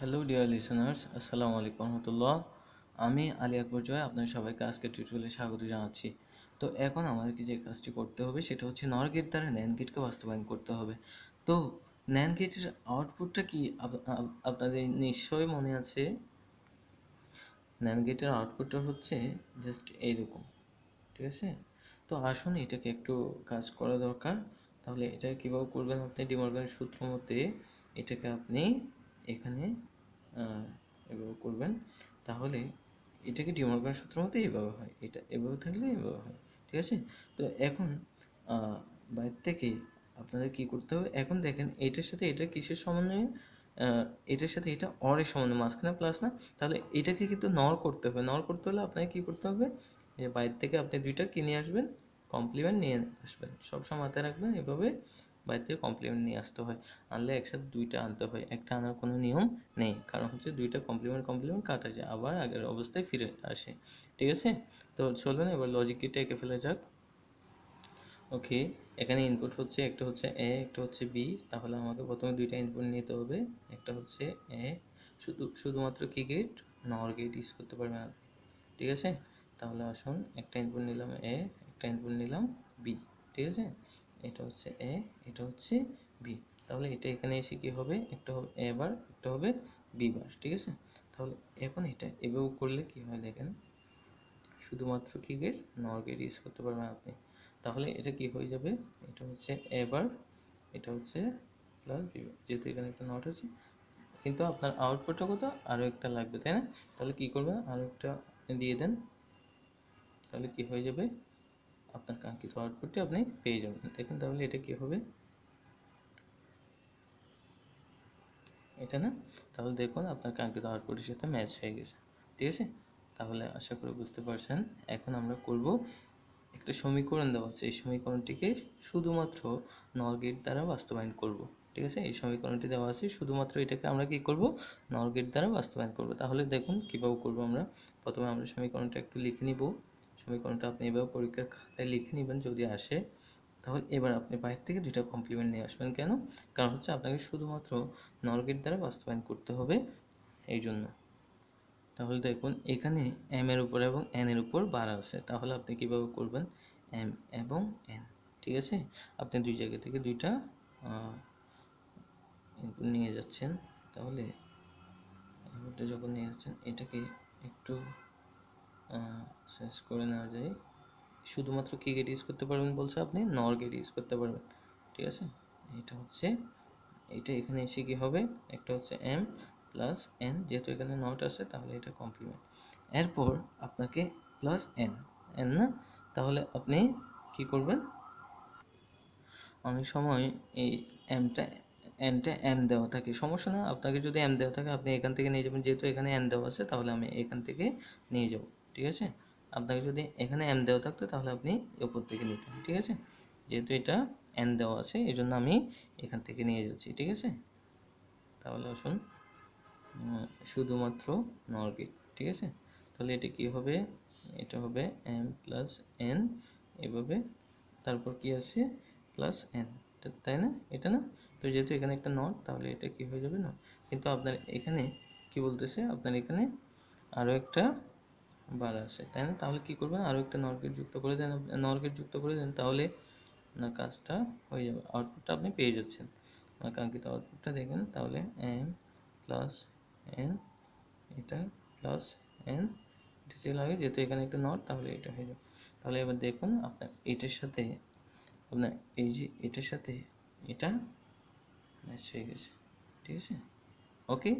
hello dear listeners আসসালামু আলাইকুম রহমতুল্লাহ আমি আলী আকবর জয় আপনাদের সবাইকে আজকে টিউটোরিয়ালে স্বাগত জানাচ্ছি তো এখন আমাদেরকে যে কাজটি করতে হবে সেটা হচ্ছে নর দ্বারা ন্যান গেটকে বাস্তবায়ন করতে হবে তো ন্যান গেটের আউটপুটটা কি আপনাদের নিশ্চয়ই মনে আছে ন্যান গেটের আউটপুটটা হচ্ছে জাস্ট এইরকম ঠিক আছে তো আসুন এটাকে একটু কাজ করা দরকার তাহলে এটা কীভাবে করবেন আপনি ডিমরগান সূত্র মতে এটাকে আপনি এখানে এভাবে করবেন তাহলে এটাকে ডিমর্গান সূত্র মতো এইভাবে হয় এটা এভাবে থাকলে এভাবে হয় ঠিক আছে তো এখন বাইর থেকে আপনাদের কি করতে হবে এখন দেখেন এটার সাথে এটা কিসের সমন্বয়ে এটার সাথে এটা অরের সমন্বয় মাঝখানে প্লাস না তাহলে এটাকে কিন্তু নর করতে হবে নর করতে হলে আপনাকে কি করতে হবে বাইর থেকে আপনি দুইটা কিনে আসবেন কমপ্লিমেন্ট নিয়ে আসবেন সবসময় মাথায় রাখবেন এভাবে বাড়িতে কমপ্লিমেন্ট নিয়ে আসতে হয় আনলে একসাথে দুইটা আনতে হয় একটা আনার কোনো নিয়ম নেই কারণ হচ্ছে দুইটা কমপ্লিমেন্ট কমপ্লিমেন্ট কাটা যায় আবার আগের অবস্থায় ফিরে আসে ঠিক আছে তো চলবেন এবার লজিকটা এঁকে ফেলা যাক ওকে এখানে ইনপুট হচ্ছে একটা হচ্ছে এ একটা হচ্ছে বি তাহলে আমাকে প্রথমে দুইটা ইনপুট নিতে হবে একটা হচ্ছে এ শুধু শুধুমাত্র কি গেট নর গেট ইউজ করতে পারবে না ঠিক আছে তাহলে আসুন একটা ইনপুট নিলাম এ একটা ইনপুট নিলাম বি ঠিক আছে এটা হচ্ছে এ এটা হচ্ছে বি তাহলে এটা এখানে এসে কি হবে একটা হবে এ বার একটা হবে বি বার ঠিক আছে তাহলে এখন এটা এভাবে করলে কি হয় দেখেন শুধুমাত্র কি গের নর্গের ইউজ করতে পারবেন আপনি তাহলে এটা কি হয়ে যাবে এটা হচ্ছে এ বার এটা হচ্ছে প্লাস বি বার যেহেতু এখানে একটা নট আছে কিন্তু আপনার আউটপুটটা কত আরও একটা লাগবে তাই না তাহলে কি করবেন আরও একটা দিয়ে দেন তাহলে কি হয়ে যাবে আপনার কাঙ্ক্ষিত আউটপুটটি আপনি পেয়ে যাবেন দেখুন তাহলে এটা কি হবে এটা না তাহলে দেখুন আপনার কাঙ্ক্ষিত আউটপুটের সাথে ম্যাচ হয়ে গেছে ঠিক আছে তাহলে আশা করি বুঝতে পারছেন এখন আমরা করব একটা সমীকরণ দেওয়া আছে এই সমীকরণটিকে শুধুমাত্র নর গেট দ্বারা বাস্তবায়ন করব ঠিক আছে এই সমীকরণটি দেওয়া আছে শুধুমাত্র এটাকে আমরা কি করব নর গেট দ্বারা বাস্তবায়ন করব তাহলে দেখুন কীভাবে করব আমরা প্রথমে আমরা সমীকরণটা একটু লিখে নিব সমীকরণটা আপনি এভাবে পরীক্ষার খাতায় লিখে নেবেন যদি আসে তাহলে এবার আপনি বাইরে থেকে দুইটা কমপ্লিমেন্ট নিয়ে আসবেন কেন কারণ হচ্ছে আপনাকে শুধুমাত্র নলগেট দ্বারা বাস্তবায়ন করতে হবে এই জন্য তাহলে দেখুন এখানে এম এর উপর এবং এন এর উপর বার আছে তাহলে আপনি কিভাবে করবেন এম এবং এন ঠিক আছে আপনি দুই জায়গা থেকে দুইটা নিয়ে যাচ্ছেন তাহলে যখন নিয়ে যাচ্ছেন এটাকে একটু শেষ করে নেওয়া যায় শুধুমাত্র কী গেট ইউজ করতে পারবেন বলছে আপনি নর গেট ইউজ করতে পারবেন ঠিক আছে এটা হচ্ছে এটা এখানে এসে কী হবে একটা হচ্ছে এম প্লাস এন যেহেতু এখানে নট আসে তাহলে এটা কমপ্লিমেন্ট এরপর আপনাকে প্লাস এন এন না তাহলে আপনি কি করবেন অনেক সময় এই এমটা এনটা এম দেওয়া থাকে সমস্যা না আপনাকে যদি এম দেওয়া থাকে আপনি এখান থেকে নিয়ে যাবেন যেহেতু এখানে এন দেওয়া আছে তাহলে আমি এখান থেকে নিয়ে যাবো ঠিক আছে আপনাকে যদি এখানে এম দেওয়া থাকতো তাহলে আপনি উপর থেকে নিতেন ঠিক আছে যেহেতু এটা এন দেওয়া আছে এই জন্য আমি এখান থেকে নিয়ে যাচ্ছি ঠিক আছে তাহলে আসুন শুধুমাত্র নরগেট ঠিক আছে তাহলে এটা কি হবে এটা হবে এম প্লাস এন এভাবে তারপর কি আছে প্লাস এন তাই না এটা না তো যেহেতু এখানে একটা নট তাহলে এটা কি হয়ে যাবে নট কিন্তু আপনার এখানে কি বলতেছে আপনার এখানে আরও একটা বার আসে তাই না তাহলে কি করবেন আরও একটা নরকেট যুক্ত করে দেন নরকেট যুক্ত করে দেন তাহলে আপনার কাজটা হয়ে যাবে আউটপুটটা আপনি পেয়ে যাচ্ছেন আপনার কাঙ্ক্ষিত আউটপুটটা দেখবেন তাহলে এম প্লাস এন এটা প্লাস এন এটা ছিল আগে যেহেতু এখানে একটা নট তাহলে এটা হয়ে যাবে তাহলে এবার দেখুন আপনার এটার সাথে আপনার এই যে এটার সাথে এটা ম্যাচ হয়ে গেছে ঠিক আছে ওকে